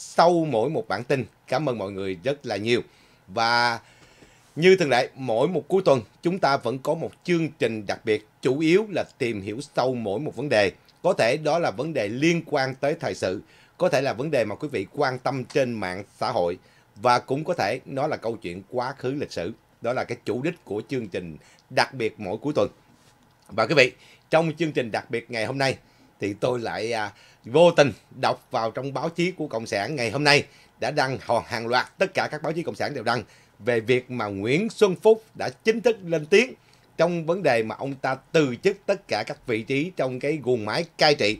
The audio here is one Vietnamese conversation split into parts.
sau mỗi một bản tin. Cảm ơn mọi người rất là nhiều. Và như thường lệ, mỗi một cuối tuần chúng ta vẫn có một chương trình đặc biệt, chủ yếu là tìm hiểu sâu mỗi một vấn đề. Có thể đó là vấn đề liên quan tới thời sự, có thể là vấn đề mà quý vị quan tâm trên mạng xã hội và cũng có thể nó là câu chuyện quá khứ lịch sử. Đó là cái chủ đích của chương trình đặc biệt mỗi cuối tuần. Và quý vị, trong chương trình đặc biệt ngày hôm nay, thì tôi lại à, vô tình đọc vào trong báo chí của Cộng sản ngày hôm nay đã đăng hàng loạt tất cả các báo chí Cộng sản đều đăng về việc mà Nguyễn Xuân Phúc đã chính thức lên tiếng trong vấn đề mà ông ta từ chức tất cả các vị trí trong cái guồng máy cai trị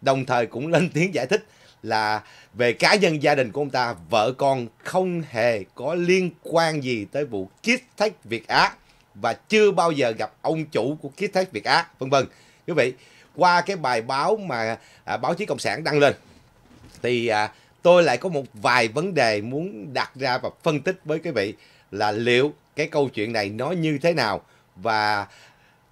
đồng thời cũng lên tiếng giải thích là về cá nhân gia đình của ông ta vợ con không hề có liên quan gì tới vụ kiết thách Việt Á và chưa bao giờ gặp ông chủ của kiết thách Việt Á vân vân quý vị qua cái bài báo mà à, báo chí cộng sản đăng lên thì à, tôi lại có một vài vấn đề muốn đặt ra và phân tích với quý vị là liệu cái câu chuyện này nó như thế nào và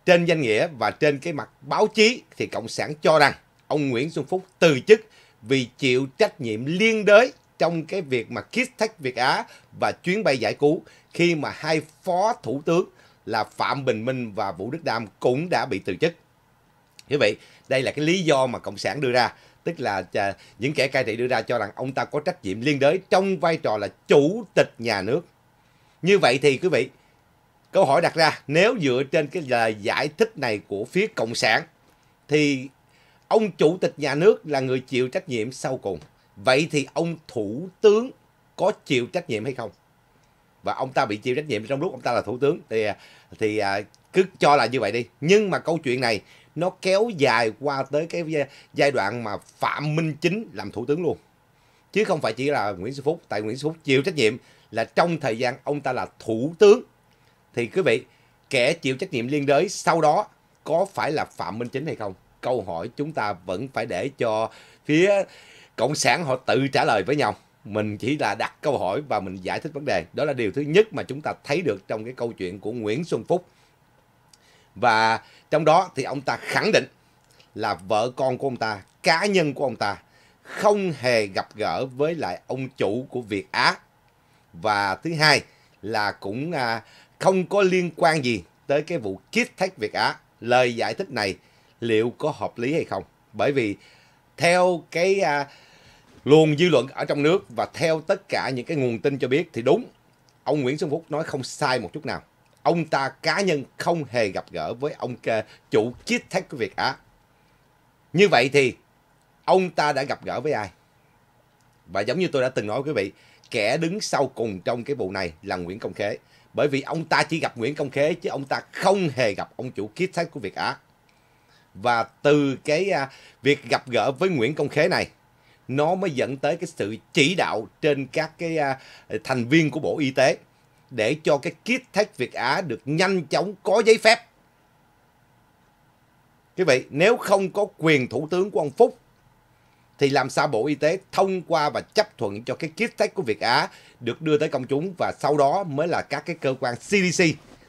trên danh nghĩa và trên cái mặt báo chí thì cộng sản cho rằng ông Nguyễn Xuân Phúc từ chức vì chịu trách nhiệm liên đới trong cái việc mà Kistech Việt Á và chuyến bay giải cứu khi mà hai phó thủ tướng là Phạm Bình Minh và Vũ Đức Đam cũng đã bị từ chức như vậy đây là cái lý do mà cộng sản đưa ra tức là à, những kẻ cai trị đưa ra cho rằng ông ta có trách nhiệm liên đới trong vai trò là chủ tịch nhà nước như vậy thì quý vị câu hỏi đặt ra nếu dựa trên cái lời giải thích này của phía cộng sản thì ông chủ tịch nhà nước là người chịu trách nhiệm sau cùng vậy thì ông thủ tướng có chịu trách nhiệm hay không và ông ta bị chịu trách nhiệm trong lúc ông ta là thủ tướng thì à, thì à, cứ cho là như vậy đi nhưng mà câu chuyện này nó kéo dài qua tới cái giai đoạn mà Phạm Minh Chính làm thủ tướng luôn. Chứ không phải chỉ là Nguyễn Xuân Phúc, tại Nguyễn Xuân Phúc chịu trách nhiệm là trong thời gian ông ta là thủ tướng. Thì quý vị, kẻ chịu trách nhiệm liên đới sau đó có phải là Phạm Minh Chính hay không? Câu hỏi chúng ta vẫn phải để cho phía Cộng sản họ tự trả lời với nhau. Mình chỉ là đặt câu hỏi và mình giải thích vấn đề. Đó là điều thứ nhất mà chúng ta thấy được trong cái câu chuyện của Nguyễn Xuân Phúc. Và trong đó thì ông ta khẳng định là vợ con của ông ta, cá nhân của ông ta không hề gặp gỡ với lại ông chủ của Việt Á. Và thứ hai là cũng à, không có liên quan gì tới cái vụ kiết thách Việt Á. Lời giải thích này liệu có hợp lý hay không? Bởi vì theo cái à, luồng dư luận ở trong nước và theo tất cả những cái nguồn tin cho biết thì đúng, ông Nguyễn Xuân Phúc nói không sai một chút nào ông ta cá nhân không hề gặp gỡ với ông chủ chiết thách của Việt Á. Như vậy thì ông ta đã gặp gỡ với ai? Và giống như tôi đã từng nói quý vị, kẻ đứng sau cùng trong cái vụ này là Nguyễn Công Khế. Bởi vì ông ta chỉ gặp Nguyễn Công Khế chứ ông ta không hề gặp ông chủ kiết thách của Việt Á. Và từ cái à, việc gặp gỡ với Nguyễn Công Khế này, nó mới dẫn tới cái sự chỉ đạo trên các cái à, thành viên của Bộ Y tế để cho cái kit tech Việt Á được nhanh chóng có giấy phép. Quý vị, nếu không có quyền thủ tướng của ông Phúc thì làm sao Bộ Y tế thông qua và chấp thuận cho cái kit test của Việt Á được đưa tới công chúng và sau đó mới là các cái cơ quan CDC,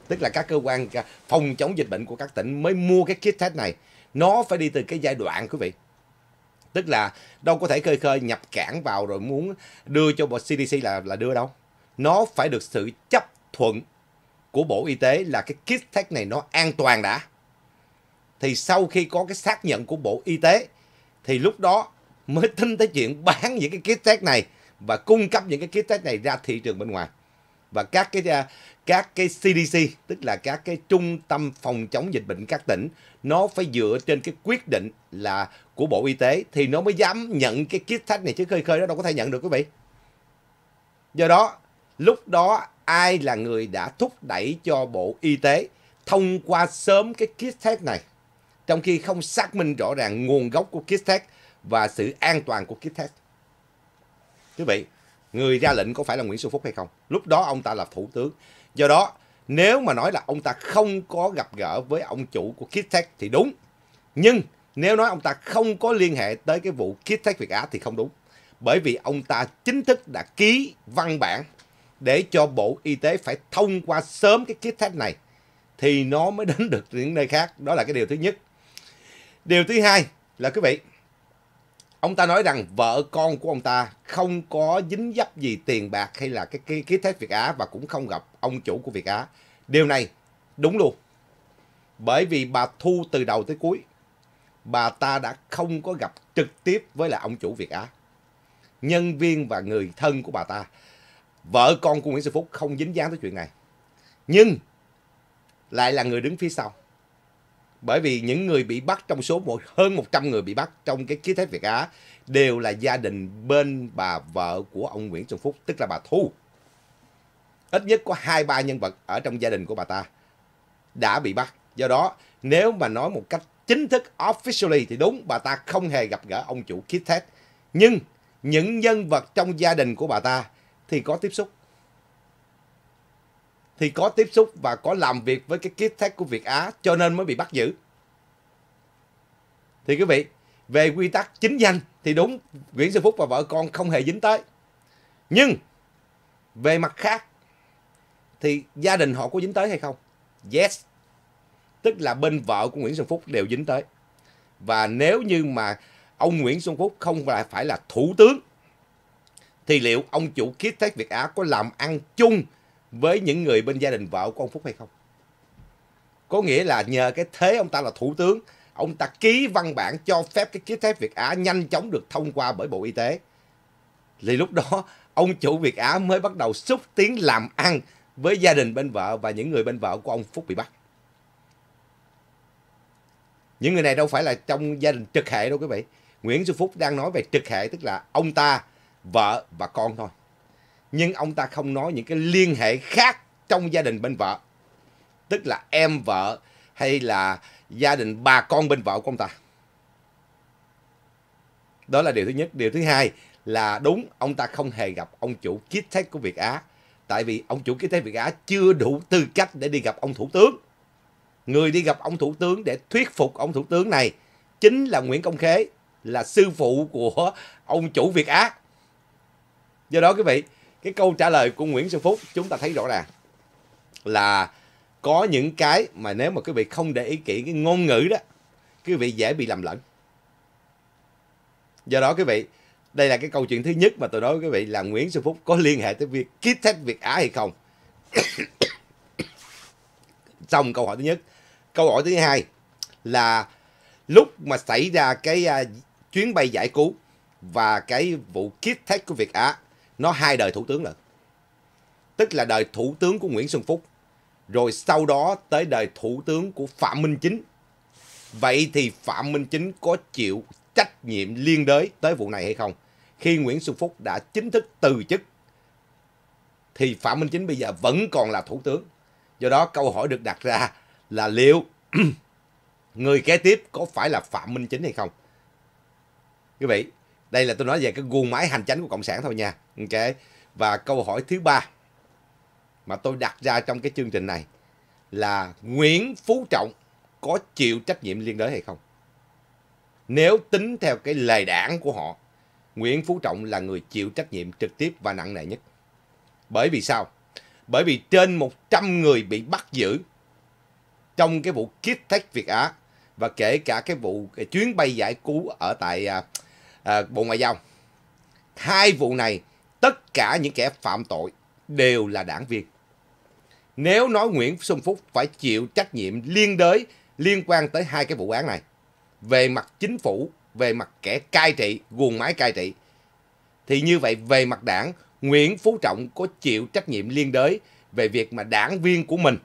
tức là các cơ quan phòng chống dịch bệnh của các tỉnh mới mua cái kit test này. Nó phải đi từ cái giai đoạn quý vị. Tức là đâu có thể khơi khơi nhập cảng vào rồi muốn đưa cho bộ CDC là là đưa đâu nó phải được sự chấp thuận của Bộ Y tế là cái kit test này nó an toàn đã. Thì sau khi có cái xác nhận của Bộ Y tế thì lúc đó mới tính tới chuyện bán những cái kit test này và cung cấp những cái kit test này ra thị trường bên ngoài. Và các cái à, các cái CDC tức là các cái trung tâm phòng chống dịch bệnh các tỉnh nó phải dựa trên cái quyết định là của Bộ Y tế thì nó mới dám nhận cái kit test này chứ khơi khơi nó đâu có thể nhận được quý vị. Do đó Lúc đó ai là người đã thúc đẩy cho Bộ Y tế thông qua sớm cái kit test này trong khi không xác minh rõ ràng nguồn gốc của kit test và sự an toàn của kit test. Quý vị, người ra lệnh có phải là Nguyễn Xuân Phúc hay không? Lúc đó ông ta là thủ tướng. Do đó, nếu mà nói là ông ta không có gặp gỡ với ông chủ của kit test thì đúng. Nhưng nếu nói ông ta không có liên hệ tới cái vụ kit test Việt Á thì không đúng. Bởi vì ông ta chính thức đã ký văn bản để cho Bộ Y tế phải thông qua sớm cái kit test này thì nó mới đến được những nơi khác. Đó là cái điều thứ nhất. Điều thứ hai là quý vị, ông ta nói rằng vợ con của ông ta không có dính dấp gì tiền bạc hay là cái ký kit test Việt Á và cũng không gặp ông chủ của Việt Á. Điều này đúng luôn. Bởi vì bà Thu từ đầu tới cuối, bà ta đã không có gặp trực tiếp với là ông chủ Việt Á nhân viên và người thân của bà ta vợ con của Nguyễn Xuân Phúc không dính dáng tới chuyện này. Nhưng lại là người đứng phía sau. Bởi vì những người bị bắt trong số một, hơn 100 người bị bắt trong cái ký thép Việt Á đều là gia đình bên bà vợ của ông Nguyễn Xuân Phúc, tức là bà Thu. Ít nhất có hai ba nhân vật ở trong gia đình của bà ta đã bị bắt. Do đó, nếu mà nói một cách chính thức officially thì đúng, bà ta không hề gặp gỡ ông chủ ký thép. Nhưng những nhân vật trong gia đình của bà ta thì có tiếp xúc thì có tiếp xúc và có làm việc với cái kiếp test của Việt Á cho nên mới bị bắt giữ. Thì quý vị, về quy tắc chính danh thì đúng Nguyễn Xuân Phúc và vợ con không hề dính tới. Nhưng về mặt khác thì gia đình họ có dính tới hay không? Yes. Tức là bên vợ của Nguyễn Xuân Phúc đều dính tới. Và nếu như mà ông Nguyễn Xuân Phúc không phải là thủ tướng thì liệu ông chủ kit tech Việt Á có làm ăn chung với những người bên gia đình vợ của ông Phúc hay không? Có nghĩa là nhờ cái thế ông ta là thủ tướng, ông ta ký văn bản cho phép cái kit tech Việt Á nhanh chóng được thông qua bởi Bộ Y tế. Thì lúc đó ông chủ Việt Á mới bắt đầu xúc tiến làm ăn với gia đình bên vợ và những người bên vợ của ông Phúc bị bắt. Những người này đâu phải là trong gia đình trực hệ đâu quý vị. Nguyễn Xuân Phúc đang nói về trực hệ tức là ông ta vợ và con thôi. Nhưng ông ta không nói những cái liên hệ khác trong gia đình bên vợ. Tức là em vợ hay là gia đình bà con bên vợ của ông ta. Đó là điều thứ nhất. Điều thứ hai là đúng ông ta không hề gặp ông chủ Kitek của Việt Á. Tại vì ông chủ Kitek Việt Á chưa đủ tư cách để đi gặp ông thủ tướng. Người đi gặp ông thủ tướng để thuyết phục ông thủ tướng này chính là Nguyễn Công Khế, là sư phụ của ông chủ Việt Á do đó quý vị cái câu trả lời của Nguyễn Xuân Phúc chúng ta thấy rõ ràng là có những cái mà nếu mà quý vị không để ý kỹ cái ngôn ngữ đó quý vị dễ bị lầm lẫn do đó quý vị đây là cái câu chuyện thứ nhất mà tôi nói với quý vị là Nguyễn Xuân Phúc có liên hệ tới việc ký test Việt Á hay không xong câu hỏi thứ nhất câu hỏi thứ hai là lúc mà xảy ra cái à, chuyến bay giải cứu và cái vụ kit test của Việt Á nó hai đời thủ tướng lận. Tức là đời thủ tướng của Nguyễn Xuân Phúc, rồi sau đó tới đời thủ tướng của Phạm Minh Chính. Vậy thì Phạm Minh Chính có chịu trách nhiệm liên đới tới vụ này hay không? Khi Nguyễn Xuân Phúc đã chính thức từ chức, thì Phạm Minh Chính bây giờ vẫn còn là thủ tướng. Do đó câu hỏi được đặt ra là liệu người kế tiếp có phải là Phạm Minh Chính hay không? Quý vị, đây là tôi nói về cái guồng máy hành chánh của cộng sản thôi nha ok và câu hỏi thứ ba mà tôi đặt ra trong cái chương trình này là Nguyễn Phú Trọng có chịu trách nhiệm liên đới hay không? Nếu tính theo cái lời đảng của họ, Nguyễn Phú Trọng là người chịu trách nhiệm trực tiếp và nặng nề nhất. Bởi vì sao? Bởi vì trên 100 người bị bắt giữ trong cái vụ kit tech Việt Á và kể cả cái vụ cái chuyến bay giải cứu ở tại à, À, Bộ Ngoại giao. Hai vụ này, tất cả những kẻ phạm tội đều là đảng viên. Nếu nói Nguyễn Xuân Phúc phải chịu trách nhiệm liên đới liên quan tới hai cái vụ án này, về mặt chính phủ, về mặt kẻ cai trị, guồng máy cai trị, thì như vậy về mặt đảng, Nguyễn Phú Trọng có chịu trách nhiệm liên đới về việc mà đảng viên của mình.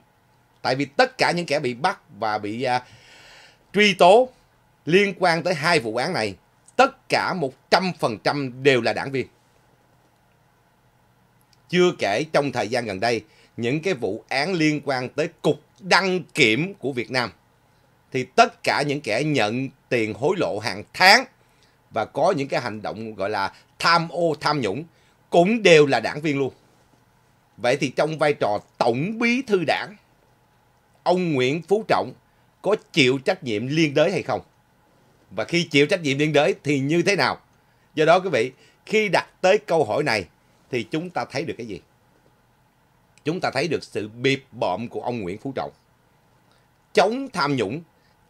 Tại vì tất cả những kẻ bị bắt và bị uh, truy tố liên quan tới hai vụ án này tất cả 100% đều là đảng viên. Chưa kể trong thời gian gần đây, những cái vụ án liên quan tới cục đăng kiểm của Việt Nam, thì tất cả những kẻ nhận tiền hối lộ hàng tháng và có những cái hành động gọi là tham ô tham nhũng cũng đều là đảng viên luôn. Vậy thì trong vai trò tổng bí thư đảng, ông Nguyễn Phú Trọng có chịu trách nhiệm liên đới hay không? và khi chịu trách nhiệm liên đới thì như thế nào do đó quý vị khi đặt tới câu hỏi này thì chúng ta thấy được cái gì chúng ta thấy được sự bịp bọm của ông Nguyễn Phú Trọng chống tham nhũng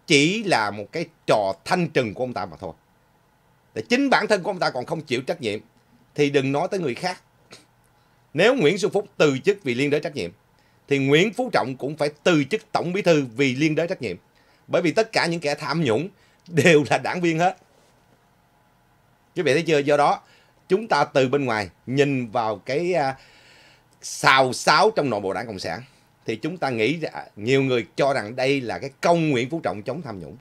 chỉ là một cái trò thanh trừng của ông ta mà thôi để chính bản thân của ông ta còn không chịu trách nhiệm thì đừng nói tới người khác nếu Nguyễn Xuân Phúc từ chức vì liên đới trách nhiệm thì Nguyễn Phú Trọng cũng phải từ chức tổng bí thư vì liên đới trách nhiệm bởi vì tất cả những kẻ tham nhũng đều là đảng viên hết quý vị thấy chưa do đó chúng ta từ bên ngoài nhìn vào cái uh, xào xáo trong nội bộ đảng cộng sản thì chúng ta nghĩ nhiều người cho rằng đây là cái công Nguyễn phú trọng chống tham nhũng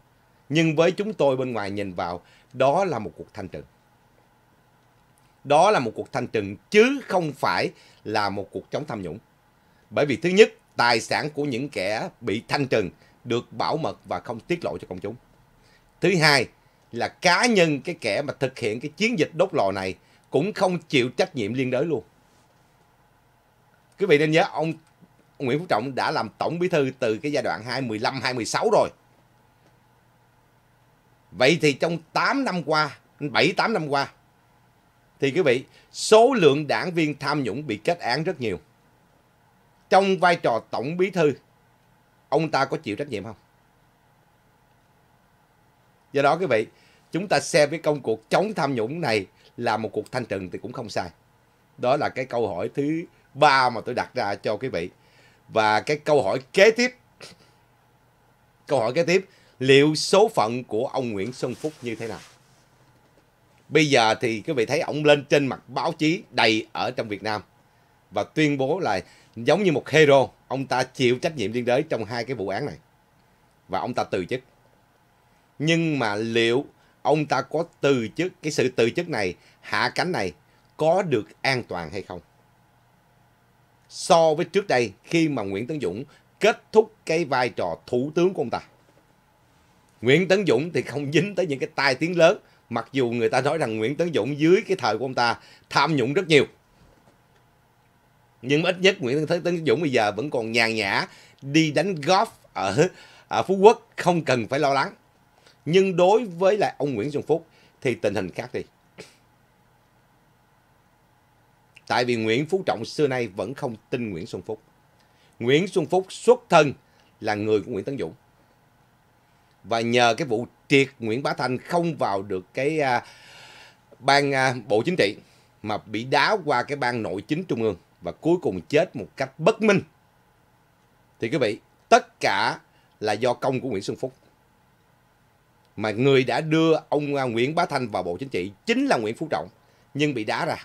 nhưng với chúng tôi bên ngoài nhìn vào đó là một cuộc thanh trừng đó là một cuộc thanh trừng chứ không phải là một cuộc chống tham nhũng bởi vì thứ nhất tài sản của những kẻ bị thanh trừng được bảo mật và không tiết lộ cho công chúng Thứ hai là cá nhân cái kẻ mà thực hiện cái chiến dịch đốt lò này cũng không chịu trách nhiệm liên đới luôn. Quý vị nên nhớ ông Nguyễn Phú Trọng đã làm tổng bí thư từ cái giai đoạn 2015 2016 rồi. Vậy thì trong 8 năm qua, 7 8 năm qua thì quý vị, số lượng đảng viên tham nhũng bị kết án rất nhiều. Trong vai trò tổng bí thư, ông ta có chịu trách nhiệm không? do đó quý vị chúng ta xem cái công cuộc chống tham nhũng này là một cuộc thanh trừng thì cũng không sai đó là cái câu hỏi thứ ba mà tôi đặt ra cho quý vị và cái câu hỏi kế tiếp câu hỏi kế tiếp liệu số phận của ông Nguyễn Xuân Phúc như thế nào bây giờ thì quý vị thấy ông lên trên mặt báo chí đầy ở trong Việt Nam và tuyên bố là giống như một hero ông ta chịu trách nhiệm liên đới trong hai cái vụ án này và ông ta từ chức nhưng mà liệu ông ta có từ chức cái sự từ chức này hạ cánh này có được an toàn hay không so với trước đây khi mà Nguyễn Tấn Dũng kết thúc cái vai trò thủ tướng của ông ta Nguyễn Tấn Dũng thì không dính tới những cái tai tiếng lớn mặc dù người ta nói rằng Nguyễn Tấn Dũng dưới cái thời của ông ta tham nhũng rất nhiều nhưng ít nhất Nguyễn Tấn Dũng bây giờ vẫn còn nhàn nhã đi đánh golf ở, ở Phú Quốc không cần phải lo lắng nhưng đối với lại ông Nguyễn Xuân Phúc thì tình hình khác đi. Tại vì Nguyễn Phú Trọng xưa nay vẫn không tin Nguyễn Xuân Phúc. Nguyễn Xuân Phúc xuất thân là người của Nguyễn Tấn Dũng. Và nhờ cái vụ triệt Nguyễn Bá Thanh không vào được cái uh, ban uh, Bộ Chính trị mà bị đáo qua cái ban nội chính trung ương và cuối cùng chết một cách bất minh. Thì quý vị, tất cả là do công của Nguyễn Xuân Phúc mà người đã đưa ông à, Nguyễn Bá Thanh vào Bộ Chính trị chính là Nguyễn Phú Trọng nhưng bị đá ra.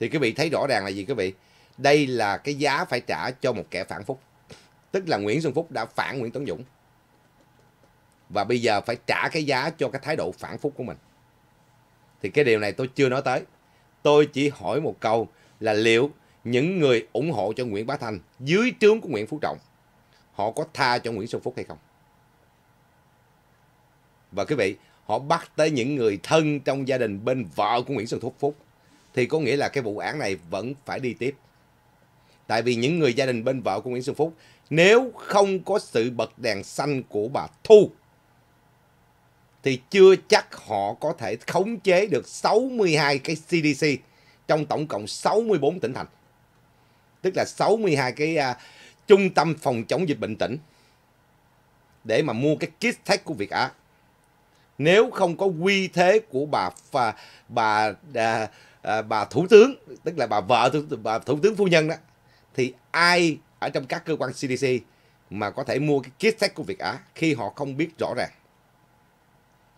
Thì quý vị thấy rõ ràng là gì quý vị? Đây là cái giá phải trả cho một kẻ phản phúc. Tức là Nguyễn Xuân Phúc đã phản Nguyễn Tấn Dũng. Và bây giờ phải trả cái giá cho cái thái độ phản phúc của mình. Thì cái điều này tôi chưa nói tới. Tôi chỉ hỏi một câu là liệu những người ủng hộ cho Nguyễn Bá Thanh dưới trướng của Nguyễn Phú Trọng họ có tha cho Nguyễn Xuân Phúc hay không? và quý vị họ bắt tới những người thân trong gia đình bên vợ của Nguyễn Xuân Thúc Phúc thì có nghĩa là cái vụ án này vẫn phải đi tiếp. Tại vì những người gia đình bên vợ của Nguyễn Xuân Phúc nếu không có sự bật đèn xanh của bà Thu thì chưa chắc họ có thể khống chế được 62 cái CDC trong tổng cộng 64 tỉnh thành. Tức là 62 cái uh, trung tâm phòng chống dịch bệnh tỉnh để mà mua cái kit test của Việt Á nếu không có quy thế của bà bà bà, à, bà thủ tướng tức là bà vợ thủ, bà thủ tướng phu nhân đó thì ai ở trong các cơ quan CDC mà có thể mua cái kit test của Việt Á khi họ không biết rõ ràng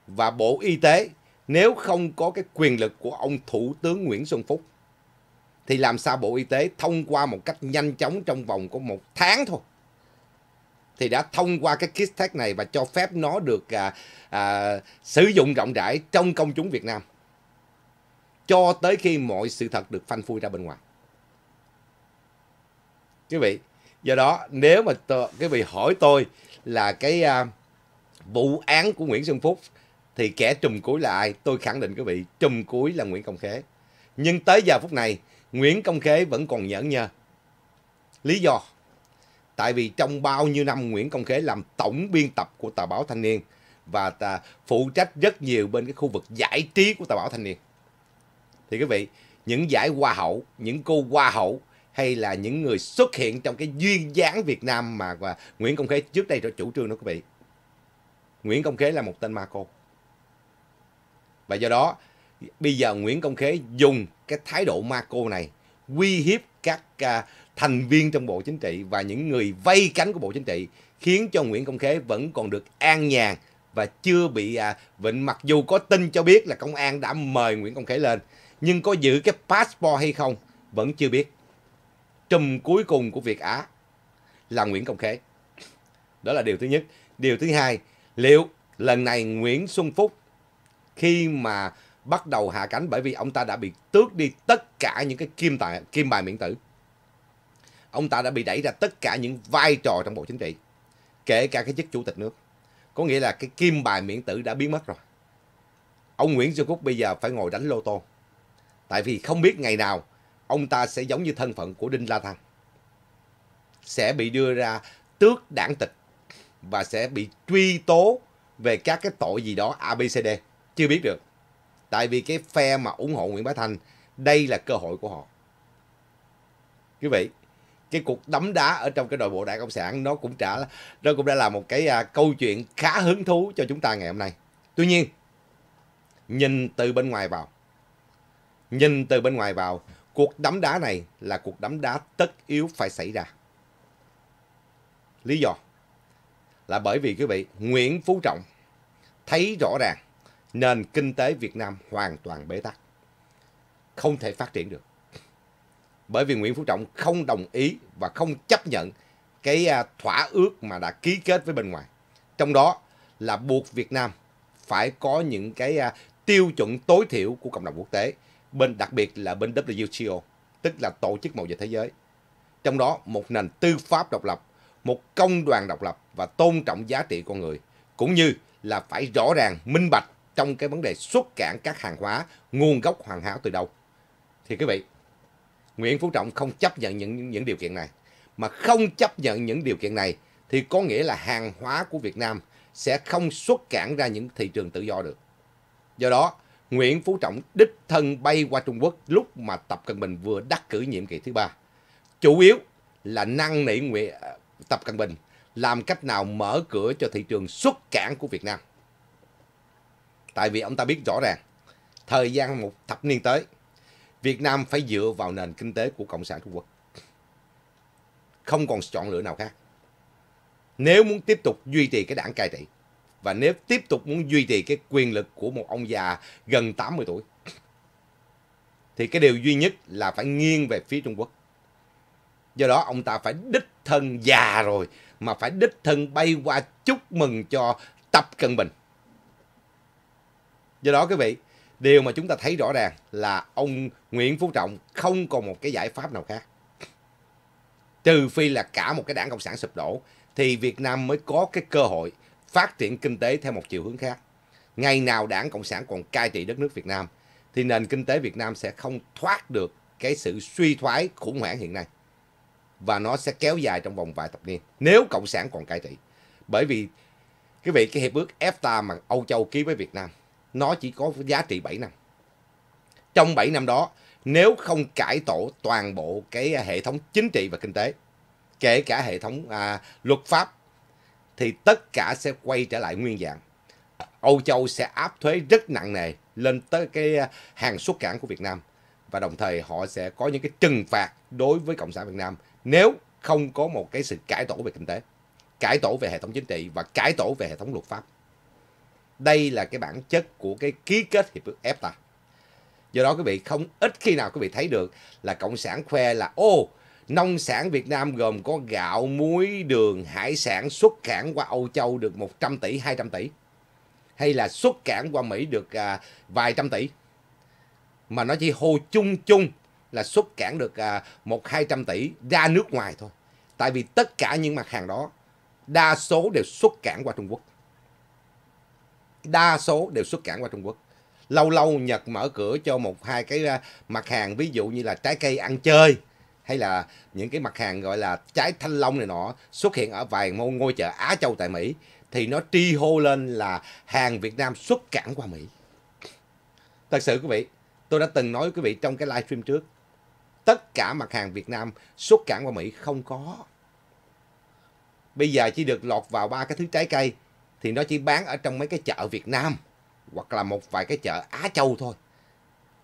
và Bộ Y tế nếu không có cái quyền lực của ông Thủ tướng Nguyễn Xuân Phúc thì làm sao Bộ Y tế thông qua một cách nhanh chóng trong vòng có một tháng thôi thì đã thông qua cái kit test này và cho phép nó được à, à, sử dụng rộng rãi trong công chúng Việt Nam cho tới khi mọi sự thật được phanh phui ra bên ngoài quý vị do đó nếu mà tờ, quý vị hỏi tôi là cái à, vụ án của Nguyễn Xuân Phúc thì kẻ trùm cuối là ai tôi khẳng định quý vị trùm cuối là Nguyễn Công Khế nhưng tới giờ phút này Nguyễn Công Khế vẫn còn nhẫn nhơ lý do Tại vì trong bao nhiêu năm Nguyễn Công Khế làm tổng biên tập của tờ báo Thanh Niên và ta phụ trách rất nhiều bên cái khu vực giải trí của tờ báo Thanh Niên. Thì quý vị, những giải hoa hậu, những cô hoa hậu hay là những người xuất hiện trong cái duyên dáng Việt Nam mà và Nguyễn Công Khế trước đây đã chủ trương đó quý vị. Nguyễn Công Khế là một tên ma cô. Và do đó, bây giờ Nguyễn Công Khế dùng cái thái độ ma cô này uy hiếp các uh, thành viên trong Bộ Chính trị và những người vây cánh của Bộ Chính trị khiến cho Nguyễn Công Khế vẫn còn được an nhàn và chưa bị à, vịnh mặc dù có tin cho biết là công an đã mời Nguyễn Công Khế lên nhưng có giữ cái passport hay không vẫn chưa biết. Trùm cuối cùng của Việt Á là Nguyễn Công Khế. Đó là điều thứ nhất. Điều thứ hai, liệu lần này Nguyễn Xuân Phúc khi mà bắt đầu hạ cánh bởi vì ông ta đã bị tước đi tất cả những cái kim tài kim bài miễn tử ông ta đã bị đẩy ra tất cả những vai trò trong bộ chính trị kể cả cái chức chủ tịch nước có nghĩa là cái kim bài miễn tử đã biến mất rồi ông nguyễn xuân phúc bây giờ phải ngồi đánh lô tô tại vì không biết ngày nào ông ta sẽ giống như thân phận của đinh la thăng sẽ bị đưa ra tước đảng tịch và sẽ bị truy tố về các cái tội gì đó abcd chưa biết được tại vì cái phe mà ủng hộ nguyễn bá thanh đây là cơ hội của họ quý vị cái cuộc đấm đá ở trong cái nội bộ đảng cộng sản nó cũng trả nó cũng đã là một cái à, câu chuyện khá hứng thú cho chúng ta ngày hôm nay tuy nhiên nhìn từ bên ngoài vào nhìn từ bên ngoài vào cuộc đấm đá này là cuộc đấm đá tất yếu phải xảy ra lý do là bởi vì quý vị nguyễn phú trọng thấy rõ ràng nền kinh tế việt nam hoàn toàn bế tắc không thể phát triển được bởi vì Nguyễn Phú Trọng không đồng ý và không chấp nhận cái à, thỏa ước mà đã ký kết với bên ngoài. Trong đó là buộc Việt Nam phải có những cái à, tiêu chuẩn tối thiểu của cộng đồng quốc tế, bên đặc biệt là bên WTO, tức là Tổ chức Mậu dịch Thế giới. Trong đó một nền tư pháp độc lập, một công đoàn độc lập và tôn trọng giá trị con người, cũng như là phải rõ ràng, minh bạch trong cái vấn đề xuất cản các hàng hóa, nguồn gốc hoàn hảo từ đâu. Thì quý vị, Nguyễn Phú Trọng không chấp nhận những những điều kiện này. Mà không chấp nhận những điều kiện này thì có nghĩa là hàng hóa của Việt Nam sẽ không xuất cản ra những thị trường tự do được. Do đó, Nguyễn Phú Trọng đích thân bay qua Trung Quốc lúc mà Tập Cận Bình vừa đắc cử nhiệm kỳ thứ ba. Chủ yếu là năng nỉ nguyện à, Tập Cận Bình làm cách nào mở cửa cho thị trường xuất cảng của Việt Nam. Tại vì ông ta biết rõ ràng, thời gian một thập niên tới, Việt Nam phải dựa vào nền kinh tế của Cộng sản Trung Quốc. Không còn chọn lựa nào khác. Nếu muốn tiếp tục duy trì cái đảng cai trị và nếu tiếp tục muốn duy trì cái quyền lực của một ông già gần 80 tuổi thì cái điều duy nhất là phải nghiêng về phía Trung Quốc. Do đó ông ta phải đích thân già rồi mà phải đích thân bay qua chúc mừng cho Tập Cận Bình. Do đó quý vị, điều mà chúng ta thấy rõ ràng là ông Nguyễn Phú Trọng không còn một cái giải pháp nào khác. Trừ phi là cả một cái đảng Cộng sản sụp đổ thì Việt Nam mới có cái cơ hội phát triển kinh tế theo một chiều hướng khác. Ngày nào đảng Cộng sản còn cai trị đất nước Việt Nam thì nền kinh tế Việt Nam sẽ không thoát được cái sự suy thoái khủng hoảng hiện nay. Và nó sẽ kéo dài trong vòng vài thập niên nếu Cộng sản còn cai trị. Bởi vì cái vị cái hiệp ước EFTA mà Âu Châu ký với Việt Nam nó chỉ có giá trị 7 năm. Trong 7 năm đó, nếu không cải tổ toàn bộ cái à, hệ thống chính trị và kinh tế, kể cả hệ thống à, luật pháp, thì tất cả sẽ quay trở lại nguyên dạng. Âu Châu sẽ áp thuế rất nặng nề lên tới cái à, hàng xuất cảng của Việt Nam và đồng thời họ sẽ có những cái trừng phạt đối với Cộng sản Việt Nam nếu không có một cái sự cải tổ về kinh tế, cải tổ về hệ thống chính trị và cải tổ về hệ thống luật pháp. Đây là cái bản chất của cái ký kết hiệp ước EFTA. Do đó quý vị không ít khi nào quý vị thấy được là Cộng sản khoe là ô nông sản Việt Nam gồm có gạo, muối, đường, hải sản xuất cảng qua Âu Châu được 100 tỷ, 200 tỷ. Hay là xuất cảng qua Mỹ được à, vài trăm tỷ. Mà nó chỉ hô chung chung là xuất cảng được à, 1-200 tỷ ra nước ngoài thôi. Tại vì tất cả những mặt hàng đó đa số đều xuất cảng qua Trung Quốc đa số đều xuất cảng qua Trung Quốc. Lâu lâu Nhật mở cửa cho một hai cái à, mặt hàng ví dụ như là trái cây ăn chơi hay là những cái mặt hàng gọi là trái thanh long này nọ xuất hiện ở vài ngôi, ngôi chợ Á Châu tại Mỹ thì nó tri hô lên là hàng Việt Nam xuất cảng qua Mỹ. Thật sự quý vị, tôi đã từng nói với quý vị trong cái livestream trước, tất cả mặt hàng Việt Nam xuất cảng qua Mỹ không có. Bây giờ chỉ được lọt vào ba cái thứ trái cây thì nó chỉ bán ở trong mấy cái chợ Việt Nam hoặc là một vài cái chợ Á Châu thôi.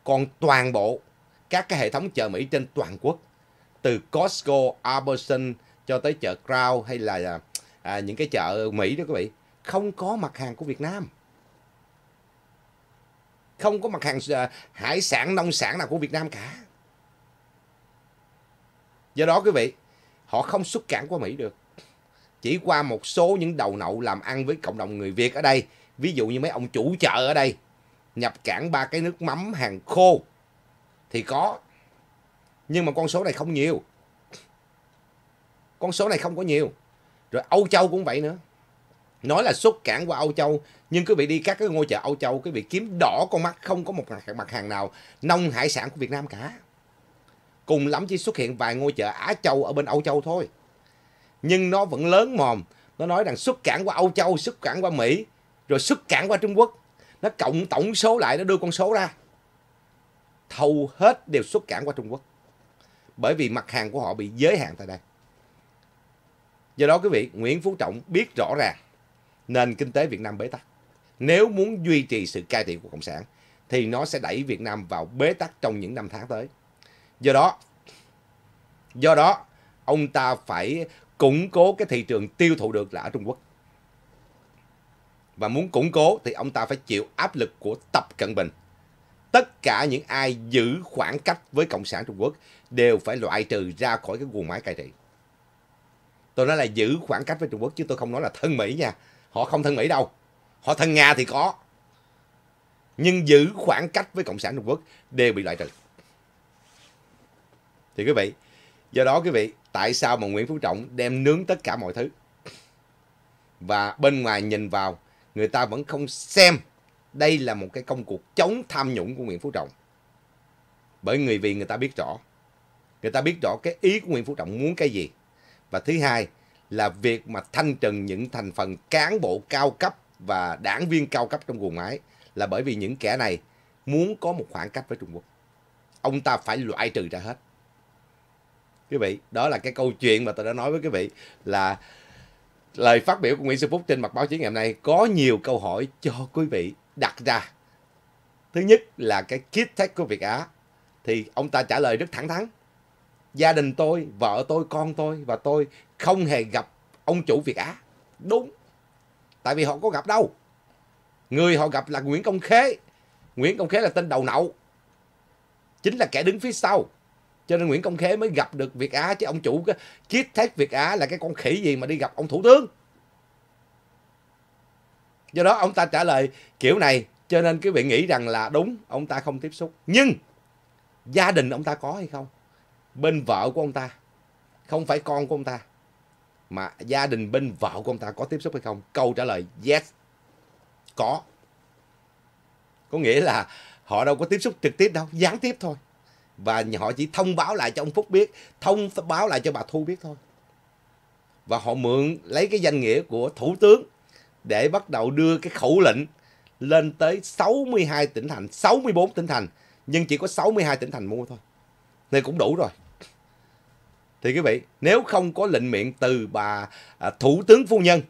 Còn toàn bộ các cái hệ thống chợ Mỹ trên toàn quốc từ Costco, Albertson cho tới chợ Crown hay là à, những cái chợ Mỹ đó các vị không có mặt hàng của Việt Nam không có mặt hàng à, hải sản nông sản nào của Việt Nam cả do đó quý vị họ không xuất cảng qua Mỹ được chỉ qua một số những đầu nậu làm ăn với cộng đồng người Việt ở đây, ví dụ như mấy ông chủ chợ ở đây, nhập cảng ba cái nước mắm hàng khô thì có. Nhưng mà con số này không nhiều. Con số này không có nhiều. Rồi Âu Châu cũng vậy nữa. Nói là xuất cảng qua Âu Châu, nhưng quý vị đi các cái ngôi chợ Âu Châu, quý vị kiếm đỏ con mắt không có một mặt hàng nào nông hải sản của Việt Nam cả. Cùng lắm chỉ xuất hiện vài ngôi chợ Á Châu ở bên Âu Châu thôi nhưng nó vẫn lớn mồm nó nói rằng xuất cảng qua Âu Châu xuất cảng qua Mỹ rồi xuất cảng qua Trung Quốc nó cộng tổng số lại nó đưa con số ra thầu hết đều xuất cảng qua Trung Quốc bởi vì mặt hàng của họ bị giới hạn tại đây do đó quý vị Nguyễn Phú Trọng biết rõ ràng nền kinh tế Việt Nam bế tắc nếu muốn duy trì sự cai trị của cộng sản thì nó sẽ đẩy Việt Nam vào bế tắc trong những năm tháng tới do đó do đó ông ta phải củng cố cái thị trường tiêu thụ được là ở Trung Quốc. Và muốn củng cố thì ông ta phải chịu áp lực của Tập Cận Bình. Tất cả những ai giữ khoảng cách với Cộng sản Trung Quốc đều phải loại trừ ra khỏi cái guồng máy cai trị. Tôi nói là giữ khoảng cách với Trung Quốc chứ tôi không nói là thân Mỹ nha. Họ không thân Mỹ đâu. Họ thân Nga thì có. Nhưng giữ khoảng cách với Cộng sản Trung Quốc đều bị loại trừ. Thì quý vị, do đó quý vị, tại sao mà Nguyễn Phú Trọng đem nướng tất cả mọi thứ. Và bên ngoài nhìn vào, người ta vẫn không xem đây là một cái công cuộc chống tham nhũng của Nguyễn Phú Trọng. Bởi người vì người ta biết rõ. Người ta biết rõ cái ý của Nguyễn Phú Trọng muốn cái gì. Và thứ hai là việc mà thanh trừng những thành phần cán bộ cao cấp và đảng viên cao cấp trong quần máy là bởi vì những kẻ này muốn có một khoảng cách với Trung Quốc. Ông ta phải loại trừ ra hết quý vị đó là cái câu chuyện mà tôi đã nói với quý vị là lời phát biểu của Nguyễn Xuân Phúc trên mặt báo chí ngày hôm nay có nhiều câu hỏi cho quý vị đặt ra thứ nhất là cái kit tech của Việt Á thì ông ta trả lời rất thẳng thắn gia đình tôi vợ tôi con tôi và tôi không hề gặp ông chủ Việt Á đúng tại vì họ có gặp đâu người họ gặp là Nguyễn Công Khế Nguyễn Công Khế là tên đầu nậu chính là kẻ đứng phía sau cho nên Nguyễn Công Khế mới gặp được Việt Á chứ ông chủ cái chiếc thét Việt Á là cái con khỉ gì mà đi gặp ông thủ tướng do đó ông ta trả lời kiểu này cho nên quý vị nghĩ rằng là đúng ông ta không tiếp xúc nhưng gia đình ông ta có hay không bên vợ của ông ta không phải con của ông ta mà gia đình bên vợ của ông ta có tiếp xúc hay không câu trả lời yes có có nghĩa là họ đâu có tiếp xúc trực tiếp đâu gián tiếp thôi và họ chỉ thông báo lại cho ông Phúc biết, thông báo lại cho bà Thu biết thôi. Và họ mượn lấy cái danh nghĩa của Thủ tướng để bắt đầu đưa cái khẩu lệnh lên tới 62 tỉnh thành, 64 tỉnh thành, nhưng chỉ có 62 tỉnh thành mua thôi. Này cũng đủ rồi. Thì quý vị, nếu không có lệnh miệng từ bà à, Thủ tướng Phu Nhân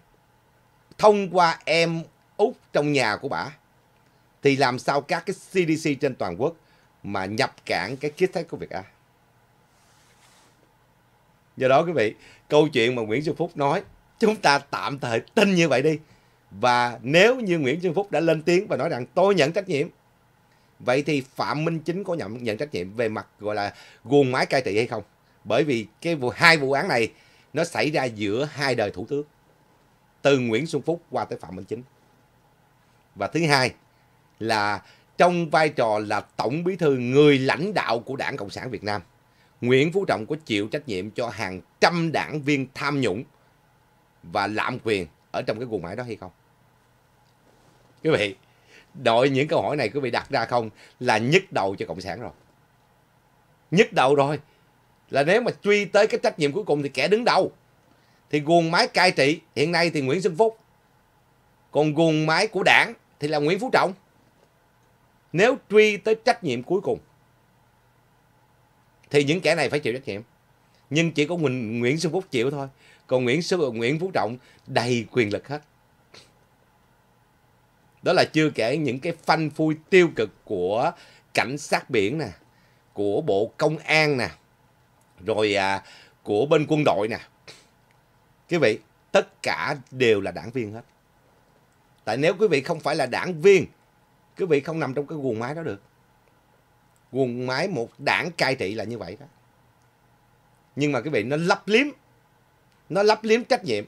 thông qua em út trong nhà của bà, thì làm sao các cái CDC trên toàn quốc mà nhập cản cái kích thách của Việt Á. Do đó quý vị, câu chuyện mà Nguyễn Xuân Phúc nói, chúng ta tạm thời tin như vậy đi. Và nếu như Nguyễn Xuân Phúc đã lên tiếng và nói rằng tôi nhận trách nhiệm, vậy thì Phạm Minh Chính có nhận, nhận trách nhiệm về mặt gọi là guồng máy cai trị hay không? Bởi vì cái vụ hai vụ án này nó xảy ra giữa hai đời thủ tướng. Từ Nguyễn Xuân Phúc qua tới Phạm Minh Chính. Và thứ hai là trong vai trò là tổng bí thư người lãnh đạo của Đảng Cộng sản Việt Nam, Nguyễn Phú Trọng có chịu trách nhiệm cho hàng trăm đảng viên tham nhũng và lạm quyền ở trong cái guồng máy đó hay không? Quý vị, đội những câu hỏi này quý vị đặt ra không là nhức đầu cho Cộng sản rồi. Nhức đầu rồi. Là nếu mà truy tới cái trách nhiệm cuối cùng thì kẻ đứng đầu. Thì guồng máy cai trị hiện nay thì Nguyễn Xuân Phúc. Còn guồng máy của đảng thì là Nguyễn Phú Trọng nếu truy tới trách nhiệm cuối cùng thì những kẻ này phải chịu trách nhiệm nhưng chỉ có mình Nguyễn Xuân Phúc chịu thôi còn Nguyễn Xuân Nguyễn Phú Trọng đầy quyền lực hết đó là chưa kể những cái phanh phui tiêu cực của cảnh sát biển nè của bộ công an nè rồi à, của bên quân đội nè quý vị tất cả đều là đảng viên hết tại nếu quý vị không phải là đảng viên quý vị không nằm trong cái guồng máy đó được guồng máy một đảng cai trị là như vậy đó nhưng mà quý vị nó lấp liếm nó lấp liếm trách nhiệm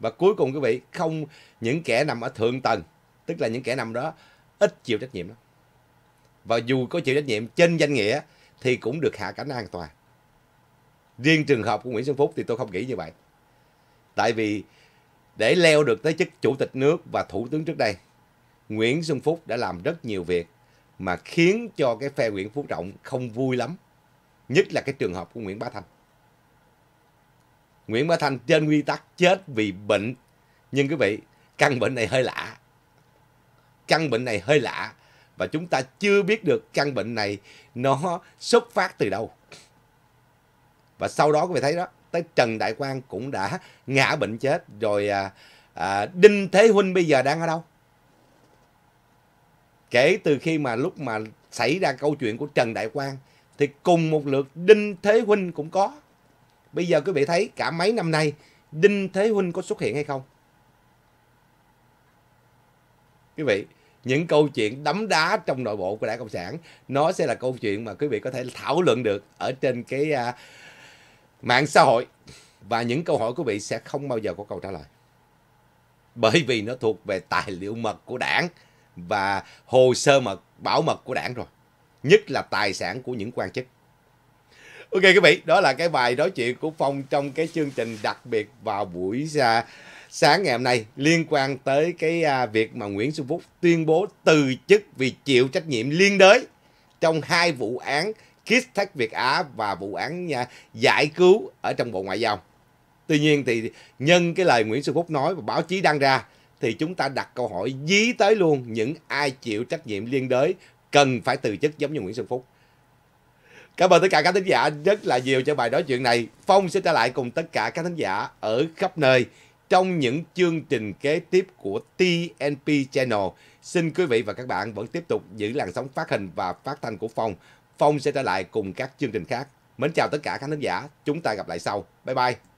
và cuối cùng quý vị không những kẻ nằm ở thượng tầng tức là những kẻ nằm đó ít chịu trách nhiệm đó và dù có chịu trách nhiệm trên danh nghĩa thì cũng được hạ cánh an toàn riêng trường hợp của Nguyễn Xuân Phúc thì tôi không nghĩ như vậy tại vì để leo được tới chức chủ tịch nước và thủ tướng trước đây Nguyễn Xuân Phúc đã làm rất nhiều việc mà khiến cho cái phe Nguyễn Phú Trọng không vui lắm. Nhất là cái trường hợp của Nguyễn Bá Thanh. Nguyễn Bá Thanh trên quy tắc chết vì bệnh. Nhưng quý vị, căn bệnh này hơi lạ. Căn bệnh này hơi lạ. Và chúng ta chưa biết được căn bệnh này nó xuất phát từ đâu. Và sau đó quý vị thấy đó, tới Trần Đại Quang cũng đã ngã bệnh chết. Rồi à, à, Đinh Thế Huynh bây giờ đang ở đâu? kể từ khi mà lúc mà xảy ra câu chuyện của Trần Đại Quang thì cùng một lượt Đinh Thế Huynh cũng có. Bây giờ quý vị thấy cả mấy năm nay Đinh Thế Huynh có xuất hiện hay không? Quý vị, những câu chuyện đấm đá trong nội bộ của Đảng Cộng sản nó sẽ là câu chuyện mà quý vị có thể thảo luận được ở trên cái uh, mạng xã hội và những câu hỏi của quý vị sẽ không bao giờ có câu trả lời. Bởi vì nó thuộc về tài liệu mật của đảng và hồ sơ mật bảo mật của đảng rồi nhất là tài sản của những quan chức ok quý vị đó là cái bài nói chuyện của phong trong cái chương trình đặc biệt vào buổi uh, sáng ngày hôm nay liên quan tới cái à, việc mà nguyễn xuân phúc tuyên bố từ chức vì chịu trách nhiệm liên đới trong hai vụ án Kiss Tech Việt Á và vụ án à, giải cứu ở trong Bộ Ngoại giao. Tuy nhiên thì nhân cái lời Nguyễn Xuân Phúc nói và báo chí đăng ra thì chúng ta đặt câu hỏi dí tới luôn những ai chịu trách nhiệm liên đới cần phải từ chức giống như Nguyễn Xuân Phúc. Cảm ơn tất cả các thính giả rất là nhiều cho bài nói chuyện này. Phong sẽ trở lại cùng tất cả các thính giả ở khắp nơi trong những chương trình kế tiếp của TNP Channel. Xin quý vị và các bạn vẫn tiếp tục giữ làn sóng phát hình và phát thanh của Phong. Phong sẽ trở lại cùng các chương trình khác. Mến chào tất cả các khán giả. Chúng ta gặp lại sau. Bye bye.